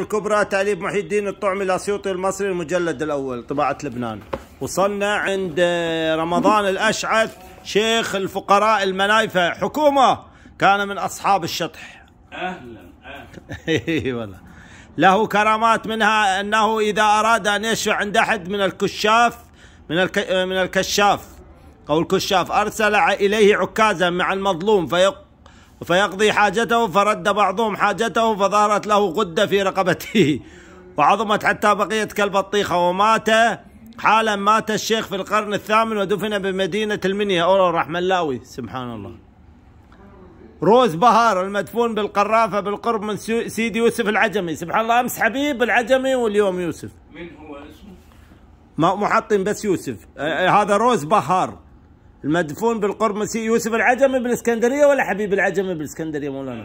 الكبرى تأليف محي الدين الطعمي الأسيوطي المصري المجلد الأول طباعة لبنان وصلنا عند آه، رمضان الأشعث شيخ الفقراء المنايفة حكومة كان من أصحاب الشطح أهلا أهلا والله له كرامات منها أنه إذا أراد أن يشفع عند أحد من الكشاف من, الك... آه، من الكشاف أو الكشاف أرسل إليه عكازا مع المظلوم فيق فيقضي حاجته فرد بعضهم حاجته فظهرت له غدة في رقبته وعظمت حتى بقيت كالبطيخة ومات حالا مات الشيخ في القرن الثامن ودفن بمدينة المنيا أورا اللاوي سبحان الله روز بهار المدفون بالقرافة بالقرب من سيدي يوسف العجمي سبحان الله أمس حبيب العجمي واليوم يوسف من هو اسمه؟ محطم بس يوسف هذا روز بهار المدفون بالقرب يوسف العجمي بالاسكندريه ولا حبيب العجمي بالاسكندريه مولانا؟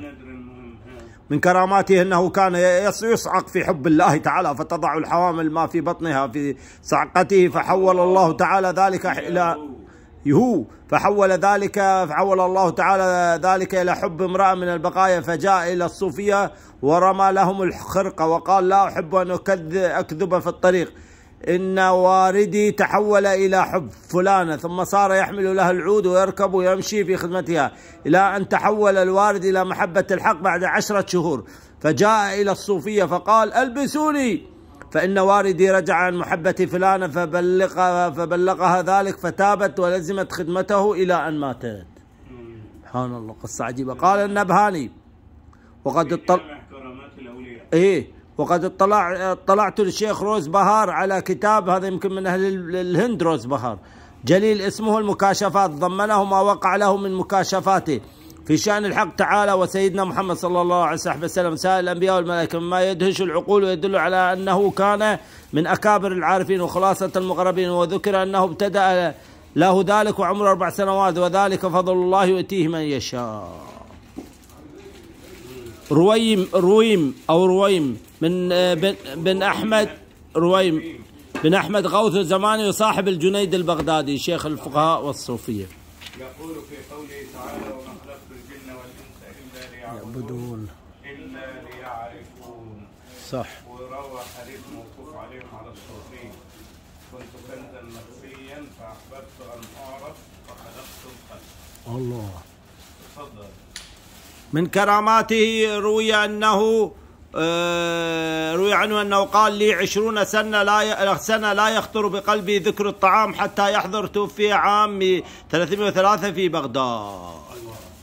من كراماته انه كان يصعق في حب الله تعالى فتضع الحوامل ما في بطنها في صعقته فحول الله تعالى ذلك الى يهو فحول ذلك فحول الله تعالى ذلك الى حب امراه من البقايا فجاء الى الصوفيه ورمى لهم الخرقه وقال لا احب ان اكذب في الطريق ان والدي تحول الى حب فلانه ثم صار يحمل لها العود ويركب ويمشي في خدمتها الى ان تحول الوالد الى محبه الحق بعد عشره شهور فجاء الى الصوفيه فقال البسوني فإن والدي رجع عن محبة فلانة فبلغها فبلغها ذلك فتابت ولزمت خدمته إلى أن ماتت سبحان الله قصة عجيبة قال النبهاني وقد اطلع إيه وقد اطلع اطلعت للشيخ روز بهار على كتاب هذا يمكن من اهل الهند روز بهار جليل اسمه المكاشفات ضمنه ما وقع له من مكاشفاته في شأن الحق تعالى وسيدنا محمد صلى الله عليه وسلم سائل الأنبياء والملائكة مما يدهش العقول ويدل على أنه كان من أكابر العارفين وخلاصة المغربين وذكر أنه ابتدأ له ذلك وعمره أربع سنوات وذلك فضل الله يؤتيه من يشاء رويم رويم أو رويم من آه، بن, بن أحمد رويم بن أحمد غوث الزماني وصاحب الجنيد البغدادي شيخ الفقهاء والصوفية يقول في قوله تعالى وما خلقت الجن والإنس إلا ليعبدون إلا ليعرفون صح وروى حديث موقوف عليهم على الصوفية كنت كنزا مخفيا فأحببت أن أعرف فخلقت القلب الله تفضل من كراماته روي أنه آه، روي عنه أنه قال لي عشرون سنة لا سنة لا يخطر بقلبي ذكر الطعام حتى يحضر توفي عام 303 في بغداد